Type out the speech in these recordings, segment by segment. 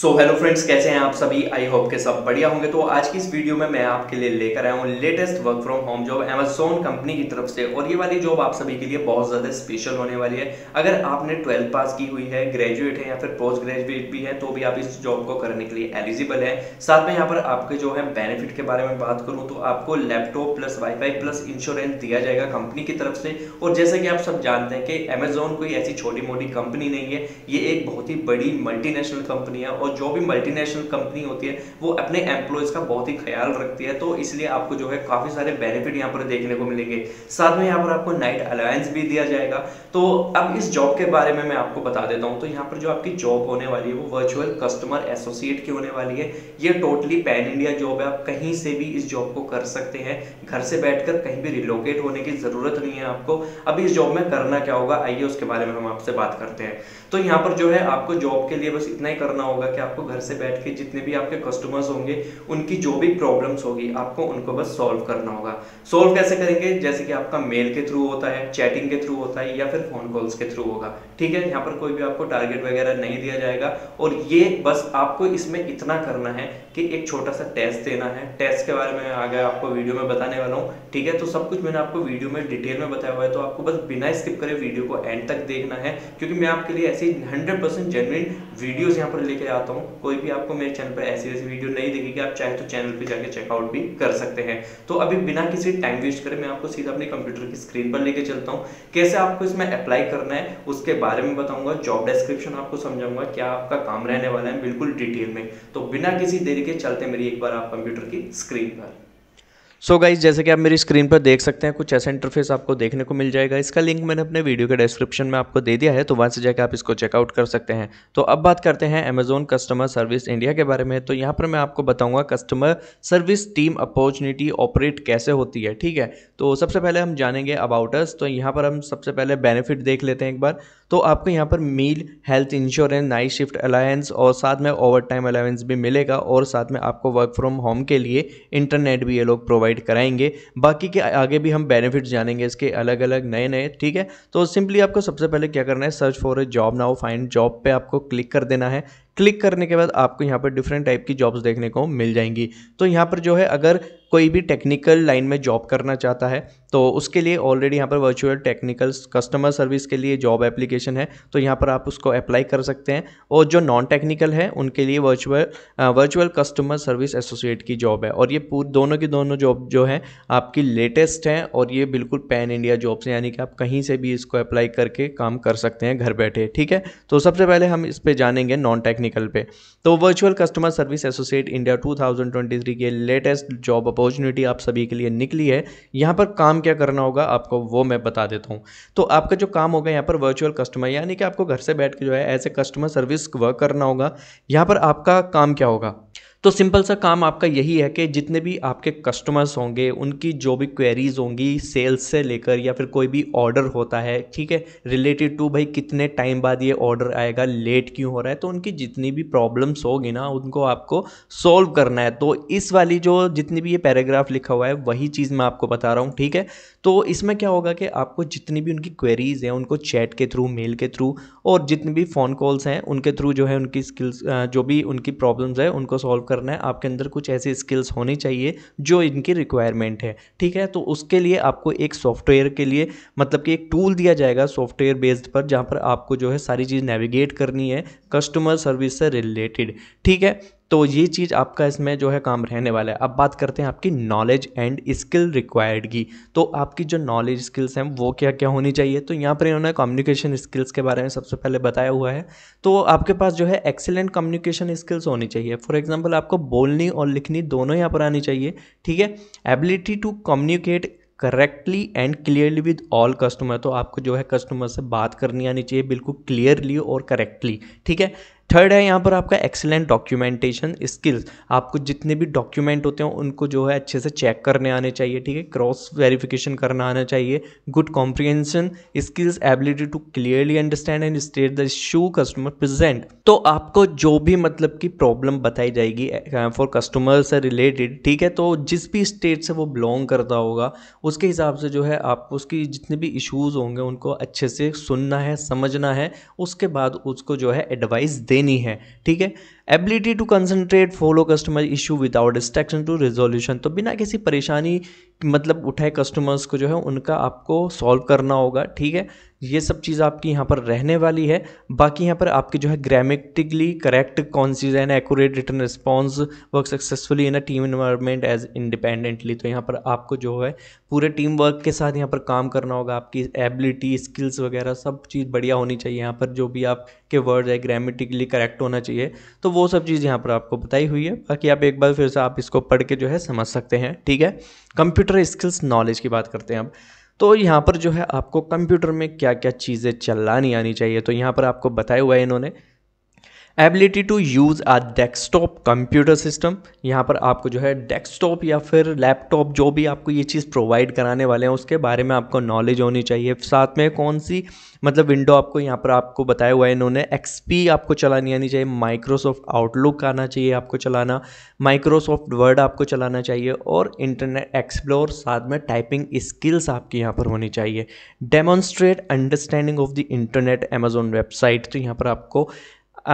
so hello friends कैसे हैं आप सभी आई होप के सब बढ़िया होंगे तो आज की इस वीडियो में मैं आपके लिए लेकर आया हूँ latest work from home job Amazon company की तरफ से और ये वाली जॉब आप सभी के लिए बहुत ज़्यादा स्पेशल होने वाली है अगर आपने ट्वेल्थ पास की हुई है ग्रेजुएट है या फिर पोस्ट ग्रेजुएट भी है तो भी आप इस जॉब को करने के लिए एलिजिबल है साथ में यहाँ पर आपके जो है बेनिफिट के बारे में बात करूँ तो आपको laptop plus WiFi plus insurance दिया जाएगा कंपनी की तरफ से और जैसे कि आप सब जानते हैं कि अमेजोन कोई ऐसी छोटी मोटी कंपनी नहीं है ये एक बहुत ही बड़ी मल्टी कंपनी है और जो भी मल्टीनेशनल कंपनी होती है वो अपने एम्प्लॉयज़ का बहुत ही ख्याल रखती है तो इसलिए आपको जो है काफ़ी सारे बेनिफिट यहाँ पर देखने को मिलेंगे साथ में यहाँ पर आपको नाइट अलायंस भी दिया जाएगा तो अब इस जॉब के बारे में मैं आपको बता देता हूँ तो यहाँ पर जो आपकी जॉब होने वाली है वो वर्चुअल कस्टमर एसोसिएट की होने वाली है ये टोटली पैन इंडिया जॉब है आप कहीं से भी इस जॉब को कर सकते हैं घर से बैठकर कहीं भी रिलोकेट होने की ज़रूरत नहीं है आपको अभी इस जॉब में करना क्या होगा आइए उसके बारे में हम आपसे बात करते हैं तो यहाँ पर जो है आपको जॉब के लिए बस इतना ही करना होगा करके आपको घर से बैठ के जितने भी आपके कस्टमर्स होंगे उनकी जो भी प्रॉब्लम्स होगी आपको उनको बस सॉल्व करना होगा सॉल्व कैसे करेंगे जैसे कि आपका मेल के थ्रू होता है चैटिंग के थ्रू होता है या फिर फोन कॉल्स के थ्रू होगा ठीक है यहाँ पर कोई भी आपको टारगेट वगैरह नहीं दिया जाएगा और ये बस आपको इसमें इतना करना है कि एक छोटा सा टेस्ट देना है टेस्ट के बारे में आगे आपको वीडियो में बताने वाला हूँ ठीक है तो सब कुछ मैंने आपको वीडियो में डिटेल में बताया हुआ है तो आपको बस बिना स्किप करे वीडियो को एंड तक देखना है क्योंकि मैं आपके लिए ऐसी हंड्रेड परसेंट जेनुइन वीडियोज यहाँ पर लेके आता चाहता हूँ कोई भी आपको मेरे चैनल पर ऐसी ऐसी वीडियो नहीं दिखेगी आप चाहे तो चैनल पर जाकर चेकआउट भी कर सकते हैं तो अभी बिना किसी टाइम वेस्ट करें मैं आपको सीधा अपने कंप्यूटर की स्क्रीन पर लेकर चलता हूँ कैसे आपको इसमें अप्लाई करना है उसके बारे में बताऊंगा जॉब डिस्क्रिप्शन आपको समझाऊंगा क्या आपका काम रहने वाला है बिल्कुल डिटेल में तो बिना किसी देरी के चलते मेरी एक बार आप कंप्यूटर की स्क्रीन पर सो so गाइज जैसे कि आप मेरी स्क्रीन पर देख सकते हैं कुछ ऐसा इंटरफेस आपको देखने को मिल जाएगा इसका लिंक मैंने अपने वीडियो के डिस्क्रिप्शन में आपको दे दिया है तो वहाँ से जाकर आप इसको चेकआउट कर सकते हैं तो अब बात करते हैं अमेजोन कस्टमर सर्विस इंडिया के बारे में तो यहाँ पर मैं आपको बताऊँगा customer service team opportunity operate कैसे होती है ठीक है तो सबसे पहले हम जानेंगे अबाउटर्स तो यहाँ पर हम सबसे पहले बेनिफिट देख लेते हैं एक बार तो आपको यहाँ पर meal health insurance night shift alliance और साथ में ओवर टाइम अलायंस भी मिलेगा और साथ में आपको वर्क फ्रॉम होम के लिए इंटरनेट भी ये लोग प्रोवाइड प्रोवाइड कराएंगे बाकी के आगे भी हम बेनिफिट्स जानेंगे इसके अलग अलग नए नए ठीक है तो सिंपली आपको सबसे पहले क्या करना है search for a job now find job पे आपको क्लिक कर देना है क्लिक करने के बाद आपको यहाँ पर डिफरेंट टाइप की जॉब्स देखने को मिल जाएंगी तो यहाँ पर जो है अगर कोई भी टेक्निकल लाइन में जॉब करना चाहता है तो उसके लिए ऑलरेडी यहाँ पर वर्चुअल टेक्निकल कस्टमर सर्विस के लिए जॉब एप्लीकेशन है तो यहाँ पर आप उसको अप्लाई कर सकते हैं और जो नॉन टेक्निकल है उनके लिए virtual virtual customer service associate की जॉब है और ये पूरी दोनों की दोनों जॉब जो है आपकी लेटेस्ट हैं और ये बिल्कुल पैन इंडिया जॉब्स हैं यानी कि आप कहीं से भी इसको अप्लाई करके काम कर सकते हैं घर बैठे ठीक है तो सबसे पहले हम इस पर जानेंगे नॉन टेक्निकल टेक्निकल पे तो virtual customer service associate India 2023 के लेटेस्ट जॉब अपॉर्चुनिटी आप सभी के लिए निकली है यहाँ पर काम क्या करना होगा आपको वो मैं बता देता हूँ तो आपका जो काम होगा यहाँ पर वर्चुअल कस्टमर यानी कि आपको घर से बैठ के जो है as a customer service work करना होगा यहाँ पर आपका काम क्या होगा तो सिंपल सा काम आपका यही है कि जितने भी आपके कस्टमर्स होंगे उनकी जो भी क्वेरीज होंगी सेल्स से लेकर या फिर कोई भी ऑर्डर होता है ठीक है रिलेटेड टू भाई कितने टाइम बाद ये ऑर्डर आएगा लेट क्यों हो रहा है तो उनकी जितनी भी प्रॉब्लम्स होगी ना उनको आपको सॉल्व करना है तो इस वाली जो जितनी भी ये पैराग्राफ लिखा हुआ है वही चीज़ मैं आपको बता रहा हूँ ठीक है तो इसमें क्या होगा कि आपको जितनी भी उनकी क्वेरीज़ हैं उनको चैट के थ्रू मेल के थ्रू और जितनी भी फ़ोन कॉल्स हैं उनके थ्रू जो है उनकी स्किल्स जो भी उनकी प्रॉब्लम्स है उनको सॉल्व करना है आपके अंदर कुछ ऐसी स्किल्स होनी चाहिए जो इनकी रिक्वायरमेंट है ठीक है तो उसके लिए आपको एक सॉफ्टवेयर के लिए मतलब कि एक टूल दिया जाएगा सॉफ्टवेयर बेस्ड पर जहाँ पर आपको जो है सारी चीज़ नेविगेट करनी है कस्टमर सर्विस से रिलेटेड ठीक है तो ये चीज़ आपका इसमें जो है काम रहने वाला है अब बात करते हैं आपकी नॉलेज एंड स्किल रिक्वायर्ड की तो आपकी जो नॉलेज स्किल्स हैं वो क्या क्या होनी चाहिए तो यहाँ पर इन्होंने कम्युनिकेशन स्किल्स के बारे में सबसे पहले बताया हुआ है तो आपके पास जो है एक्सेलेंट कम्युनिकेशन स्किल्स होनी चाहिए फॉर एग्जाम्पल आपको बोलनी और लिखनी दोनों यहाँ पर आनी चाहिए ठीक है ability to communicate correctly and clearly with all customer तो आपको जो है कस्टमर से बात करनी आनी चाहिए बिल्कुल क्लियरली और करेक्टली ठीक है थर्ड है यहाँ पर आपका एक्सेलेंट डॉक्यूमेंटेशन स्किल्स आपको जितने भी डॉक्यूमेंट होते हैं उनको जो है अच्छे से चेक करने आने चाहिए ठीक है क्रॉस वेरिफिकेशन करना आना चाहिए good comprehension skills ability to clearly understand and state the issue customer present तो आपको जो भी मतलब की प्रॉब्लम बताई जाएगी फॉर कस्टमर से रिलेटेड ठीक है तो जिस भी स्टेट से वो बिलोंग करता होगा उसके हिसाब से जो है आप उसकी जितने भी इशूज़ होंगे उनको अच्छे से सुनना है समझना है उसके बाद उसको जो है एडवाइस दे देनी है ठीक है ability to concentrate follow customer issue without distraction to resolution तो बिना किसी परेशानी मतलब उठाए कस्टमर्स को जो है उनका आपको सॉल्व करना होगा ठीक है ये सब चीज़ आपकी यहाँ पर रहने वाली है बाकी यहाँ पर आपकी जो है ग्रामेटिकली करेक्ट कौन सी है act return response work successfully in a team environment as independently तो यहाँ पर आपको जो है पूरे टीम वर्क के साथ यहाँ पर काम करना होगा आपकी एबिलिटी स्किल्स वगैरह सब चीज़ बढ़िया होनी चाहिए यहाँ पर जो भी आपके वर्ड है ग्रामेटिकली करेक्ट होना चाहिए तो वो सब चीज़ यहाँ पर आपको बताई हुई है बाकी आप एक बार फिर से आप इसको पढ़ के जो है समझ सकते हैं ठीक है कंप्यूटर स्किल्स नॉलेज की बात करते हैं अब तो यहाँ पर जो है आपको कंप्यूटर में क्या क्या चीज़ें चलानी आनी चाहिए तो यहाँ पर आपको बताया हुआ है इन्होंने ability to use a desktop computer system यहाँ पर आपको जो है डेस्कटॉप या फिर लैपटॉप जो भी आपको ये चीज़ प्रोवाइड कराने वाले हैं उसके बारे में आपको नॉलेज होनी चाहिए साथ में कौन सी मतलब विंडो आपको यहाँ पर आपको बताया हुआ है इन्होंने एक्सपी आपको चलानी आनी चाहिए माइक्रोसॉफ्ट आउटलुक आना चाहिए आपको चलाना माइक्रोसॉफ्ट वर्ड आपको चलाना चाहिए और इंटरनेट एक्सप्लोर साथ में टाइपिंग स्किल्स आपकी यहाँ पर होनी चाहिए demonstrate understanding of the internet Amazon website तो यहाँ पर आपको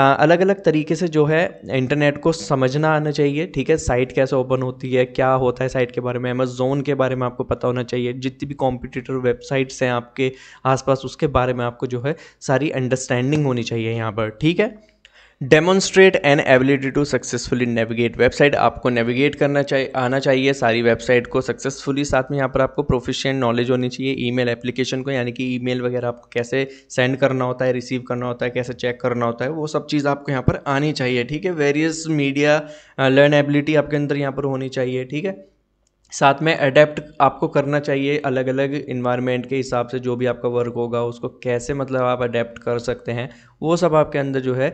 अलग अलग तरीके से जो है इंटरनेट को समझना आना चाहिए ठीक है साइट कैसे ओपन होती है क्या होता है साइट के बारे में अमेजोन के बारे में आपको पता होना चाहिए जितनी भी कॉम्पिटिटर वेबसाइट्स हैं आपके आसपास उसके बारे में आपको जो है सारी अंडरस्टैंडिंग होनी चाहिए यहाँ पर ठीक है demonstrate an ability to successfully navigate website आपको नेविगेट करना चाहिए आना चाहिए सारी वेबसाइट को सक्सेसफुली साथ में यहाँ पर आपको प्रोफिशियंट नॉलेज होनी चाहिए ईमेल एप्लीकेशन को यानी कि ईमेल वगैरह आपको कैसे सेंड करना होता है रिसीव करना होता है कैसे चेक करना होता है वो सब चीज़ आपको यहाँ पर आनी चाहिए ठीक है वेरियस मीडिया लर्न एबिलिटी आपके अंदर यहाँ पर होनी चाहिए ठीक है साथ में अडेप्ट आपको करना चाहिए अलग अलग इन्वायरमेंट के हिसाब से जो भी आपका वर्क होगा उसको कैसे मतलब आप अडेप्ट कर सकते हैं वो सब आपके अंदर जो है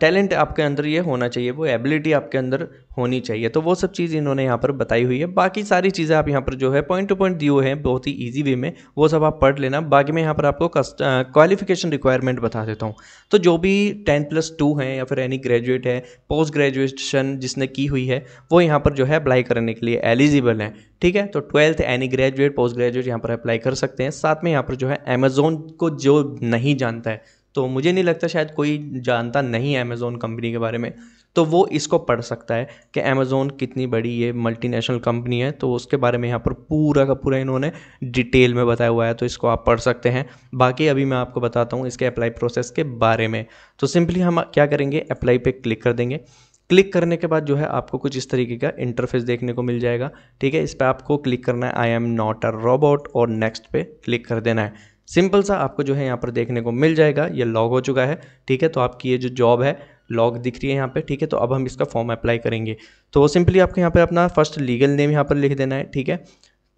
टैलेंट आपके अंदर ये होना चाहिए वो एबिलिटी आपके अंदर होनी चाहिए तो वो सब चीज़ इन्होंने यहाँ पर बताई हुई है बाकी सारी चीज़ें आप यहाँ पर जो है पॉइंट टू पॉइंट दिए हुए हैं बहुत ही ईजी वे में वो सब आप पढ़ लेना बाकी मैं यहाँ पर आपको क्वालिफिकेशन रिक्वायरमेंट बता देता हूँ तो जो भी टेन प्लस टू हैं या फिर एनी ग्रेजुएट है पोस्ट ग्रेजुएशन जिसने की हुई है वो यहाँ पर जो है अप्लाई करने के लिए एलिजिबल एलिजिबल हैं ठीक है तो twelfth any graduate post graduate यहाँ पर अप्लाई कर सकते हैं साथ में यहाँ पर जो है अमेज़ोन को जो नहीं जानता है तो मुझे नहीं लगता शायद कोई जानता नहीं है अमेज़ोन कंपनी के बारे में तो वो इसको पढ़ सकता है कि अमेज़ोन कितनी बड़ी ये मल्टीनेशनल कंपनी है तो उसके बारे में यहाँ पर पूरा का पूरा इन्होंने डिटेल में बताया हुआ है तो इसको आप पढ़ सकते हैं बाकी अभी मैं आपको बताता हूँ इसके अप्लाई प्रोसेस के बारे में तो सिंपली हम क्या करेंगे अप्लाई पे क्लिक कर देंगे क्लिक करने के बाद जो है आपको कुछ इस तरीके का इंटरफेस देखने को मिल जाएगा ठीक है इस पर आपको क्लिक करना है I am not a robot और नेक्स्ट पे क्लिक कर देना है सिंपल सा आपको जो है यहाँ पर देखने को मिल जाएगा ये लॉग हो चुका है ठीक है तो आपकी ये जो जॉब है लॉग दिख रही है यहाँ पे ठीक है तो अब हम इसका फॉर्म अप्लाई करेंगे तो सिंपली आपको यहाँ पे अपना फर्स्ट लीगल नेम यहाँ पर लिख देना है ठीक है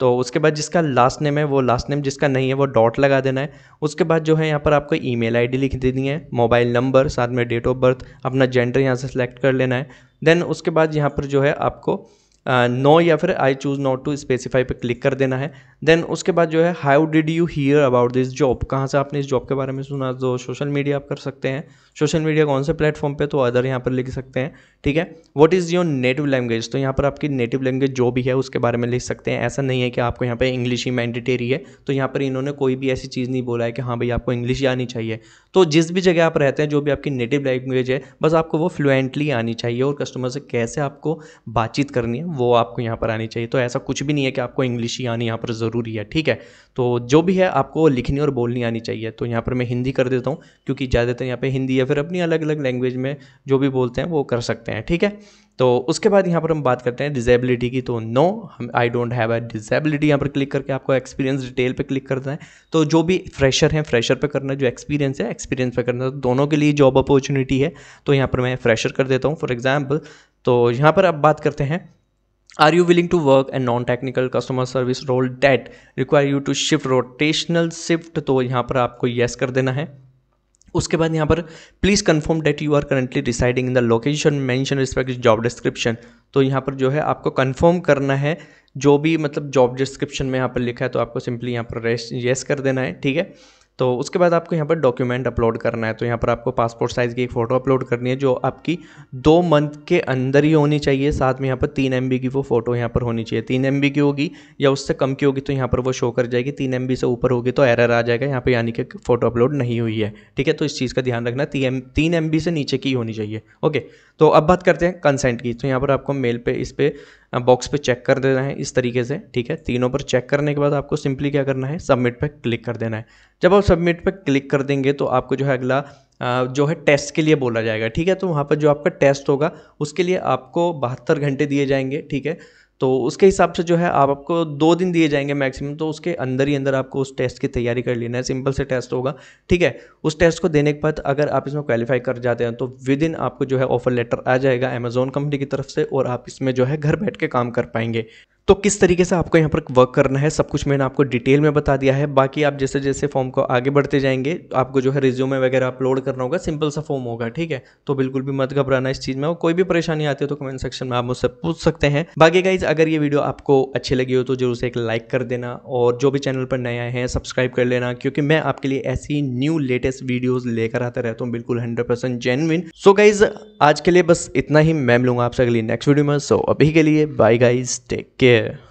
तो उसके बाद जिसका लास्ट नेम है वो लास्ट नेम जिसका नहीं है वो डॉट लगा देना है उसके बाद जो है यहाँ पर आपको आई डी लिख देनी है मोबाइल नंबर साथ में डेट ऑफ बर्थ अपना जेंडर यहाँ से सेलेक्ट कर लेना है देन उसके बाद यहाँ पर जो है आपको नो uh, या फिर I choose not to specify पे क्लिक कर देना है देन उसके बाद जो है how did you hear about this job कहाँ से आपने इस जॉब के बारे में सुना जो सोशल मीडिया आप कर सकते हैं सोशल मीडिया कौन से प्लेटफॉर्म पे तो अदर यहाँ पर लिख सकते हैं ठीक है what is your native language तो यहाँ पर आपकी नेटिव लैंग्वेज जो भी है उसके बारे में लिख सकते हैं ऐसा नहीं है कि आपको यहाँ पर इंग्लिश ही मैंडेटेरी है तो यहाँ पर इन्होंने कोई भी ऐसी चीज़ नहीं बोला है कि हाँ भाई आपको इंग्लिश आनी चाहिए तो जिस भी जगह आप रहते हैं जो भी आपकी नेटिव लैंग्वेज है बस आपको वो फ्लुएंटली आनी चाहिए और कस्टमर से कैसे आपको बातचीत करनी है वो आपको यहाँ पर आनी चाहिए तो ऐसा कुछ भी नहीं है कि आपको इंग्लिश ही आनी यहाँ पर ज़रूरी है ठीक है तो जो भी है आपको लिखनी और बोलनी आनी चाहिए तो यहाँ पर मैं हिंदी कर देता हूँ क्योंकि ज़्यादातर यहाँ पर हिंदी या फिर अपनी अलग अलग लैंग्वेज में जो भी बोलते हैं वो कर सकते हैं ठीक है तो उसके बाद यहाँ पर हम बात करते हैं डिजेबिलिटी की तो नो हम I don't have a disability यहाँ पर क्लिक करके आपको एक्सपीरियंस डिटेल पे क्लिक करना है तो जो भी फ्रेशर हैं फ्रेशर पे करना जो एक्सपीरियंस है एक्सपीरियंस पे करना तो दोनों के लिए जॉब अपॉर्चुनिटी है तो यहाँ पर मैं फ्रेशर कर देता हूँ फॉर एग्जाम्पल तो यहाँ पर अब बात करते हैं are you willing to work a non technical customer service role that require you to shift rotational shift तो यहाँ पर आपको yes कर देना है उसके बाद यहाँ पर please confirm that you are currently deciding in the location mention respect job description तो यहाँ पर जो है आपको कन्फर्म करना है जो भी मतलब जॉब डिस्क्रिप्शन में यहाँ पर लिखा है तो आपको सिंपली यहाँ पर येस कर देना है ठीक है तो उसके बाद आपको यहाँ पर डॉक्यूमेंट अपलोड करना है तो यहाँ पर आपको पासपोर्ट साइज़ की एक फ़ोटो अपलोड करनी है जो आपकी दो मंथ के अंदर ही होनी चाहिए साथ में यहाँ पर तीन एम की वो फ़ोटो यहाँ पर होनी चाहिए तीन एम की होगी या उससे कम की होगी तो यहाँ पर वो शो कर जाएगी तीन एम से ऊपर होगी तो एरर आ जाएगा यहाँ पर यानी कि फ़ोटो अपलोड नहीं हुई है ठीक है तो इस चीज़ का ध्यान रखना तीन एम से नीचे की होनी चाहिए ओके तो अब बात करते हैं कंसेंट की तो यहाँ पर आपको मेल पर इस पर बॉक्स पे चेक कर देना है इस तरीके से ठीक है तीनों पर चेक करने के बाद आपको सिंपली क्या करना है सबमिट पर क्लिक कर देना है जब आप सबमिट पर क्लिक कर देंगे तो आपको जो है अगला जो है टेस्ट के लिए बोला जाएगा ठीक है तो वहाँ पर जो आपका टेस्ट होगा उसके लिए आपको बहत्तर घंटे दिए जाएंगे ठीक है तो उसके हिसाब से जो है आप आपको दो दिन दिए जाएंगे मैक्सिमम तो उसके अंदर ही अंदर आपको उस टेस्ट की तैयारी कर लेना है सिंपल से टेस्ट होगा ठीक है उस टेस्ट को देने के बाद अगर आप इसमें क्वालिफाई कर जाते हैं तो विद इन आपको जो है ऑफर लेटर आ जाएगा अमेजोन कंपनी की तरफ से और आप इसमें जो है घर बैठ के काम कर पाएंगे तो किस तरीके से आपको यहाँ पर वर्क करना है सब कुछ मैंने आपको डिटेल में बता दिया है बाकी आप जैसे जैसे फॉर्म को आगे बढ़ते जाएंगे आपको जो है रिज्यूमे वगैरह अपलोड करना होगा सिंपल सा फॉर्म होगा ठीक है तो बिल्कुल भी मत घबराना इस चीज़ में और कोई भी परेशानी आती है तो कमेंट सेक्शन में आप मुझसे पूछ सकते हैं बाकी गाइज अगर ये वीडियो आपको अच्छी लगी हो तो जरूर से एक लाइक कर देना और जो भी चैनल पर नए आए हैं सब्सक्राइब कर लेना क्योंकि मैं आपके लिए ऐसी न्यू लेटेस्ट वीडियोज लेकर आता रहता हूँ बिल्कुल हंड्रेड परसेंट सो गाइज आज के लिए बस इतना ही मैं मिलूंगा आपसे अगली नेक्स्ट वीडियो में सो अभी के लिए bye guys take care yeah